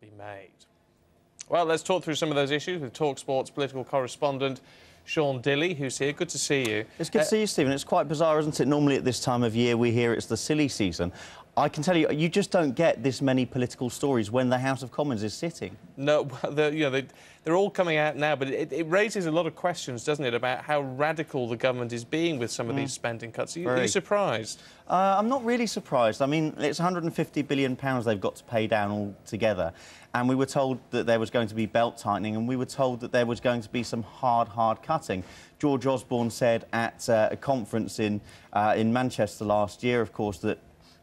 can be made. Well, let's talk through some of those issues with Talksport's political correspondent Sean Dilly, who's here. Good to see you. It's good uh, to see you, Stephen. It's quite bizarre, isn't it? Normally at this time of year we hear it's the silly season. I can tell you, you just don't get this many political stories when the House of Commons is sitting. No, you know, they, they're all coming out now, but it, it, raises a lot of questions, doesn't it, about how radical the government is being with some of mm. these spending cuts. Are you, are you surprised? Uh, I'm not really surprised. I mean, it's £150 billion they've got to pay down altogether, and we were told that there was going to be belt tightening, and we were told that there was going to be some hard, hard cutting. George Osborne said at uh, a conference in, uh, in Manchester last year, of course, that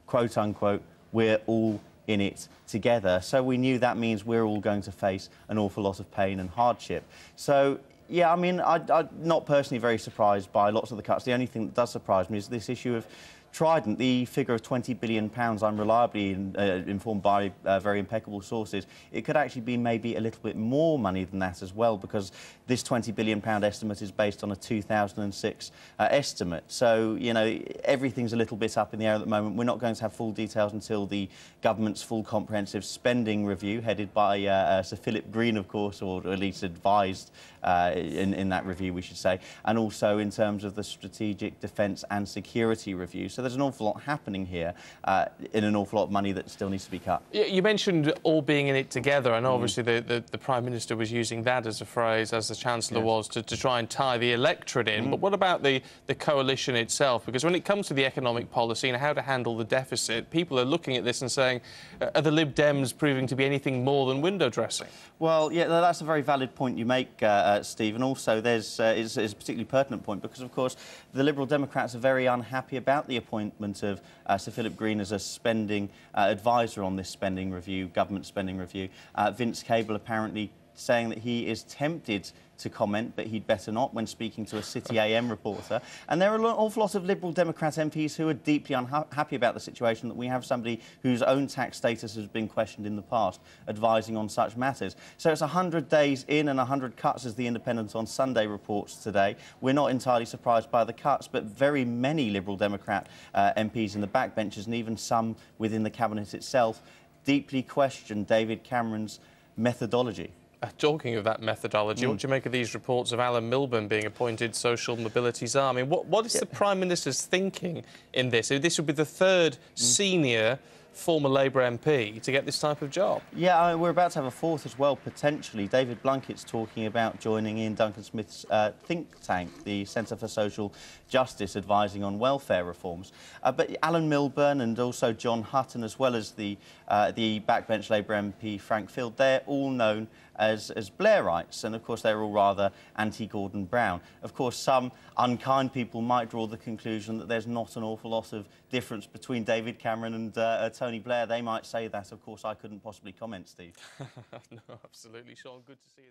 quote unquote, we're all in it together. So we knew that means we're all going to face an awful lot of pain and hardship. So yeah, I mean, I, am not personally very surprised by lots of the cuts. The only thing that does surprise me is this issue of Trident, the figure of 20 billion pounds, I'm reliably uh, informed by uh, very impeccable sources, it could actually be maybe a little bit more money than that as well, because this 20 billion pound estimate is based on a 2006 uh, estimate. So, you know, everything's a little bit up in the air at the moment. We're not going to have full details until the government's full comprehensive spending review, headed by uh, uh, Sir Philip Green, of course, or at least advised uh, in, in that review, we should say, and also in terms of the strategic defence and security review. So so there's an awful lot happening here uh, in an awful lot of money that still needs to be cut. You mentioned all being in it together. and mm. obviously mm. the, the, the, Prime Minister was using that as a phrase, as the Chancellor yes. was, to, to, try and tie the electorate in. Mm. But what about the, the coalition itself? Because when it comes to the economic policy and how to handle the deficit, people are looking at this and saying, uh, are the Lib Dems proving to be anything more than window dressing? Well, yeah, that's a very valid point you make, uh, uh Steve. And also, there's uh, it's, a particularly pertinent point because, of course, the Liberal Democrats are very unhappy about the approach appointment of uh, Sir Philip Green as a spending uh, advisor on this spending review, government spending review. Uh, Vince Cable apparently saying that he is tempted to comment, but he'd better not when speaking to a City AM reporter. And there are an awful lot of Liberal Democrat MPs who are deeply unhappy about the situation that we have somebody whose own tax status has been questioned in the past advising on such matters. So it's 100 days in and 100 cuts, as The Independent on Sunday reports today. We're not entirely surprised by the cuts, but very many Liberal Democrat uh, MPs in the backbenches and even some within the Cabinet itself deeply question David Cameron's methodology. Uh, talking of that methodology, mm. what do you make of these reports of Alan Milburn being appointed social mobility czar? I mean, what, what is yeah. the Prime Minister's thinking in this? This would be the third mm. senior former Labour MP to get this type of job. Yeah, I mean, we're about to have a fourth as well, potentially. David Blunkett's talking about joining in Duncan Smith's uh, think tank, the Centre for Social Justice, advising on welfare reforms. Uh, but Alan Milburn and also John Hutton, as well as the, uh, the backbench Labour MP Frank Field, they're all known as, as Blairites, and of course they're all rather anti-Gordon Brown. Of course, some unkind people might draw the conclusion that there's not an awful lot of difference between David Cameron and uh, Tony Tony Blair, they might say that. Of course, I couldn't possibly comment, Steve. no, absolutely, Sean. Good to see you.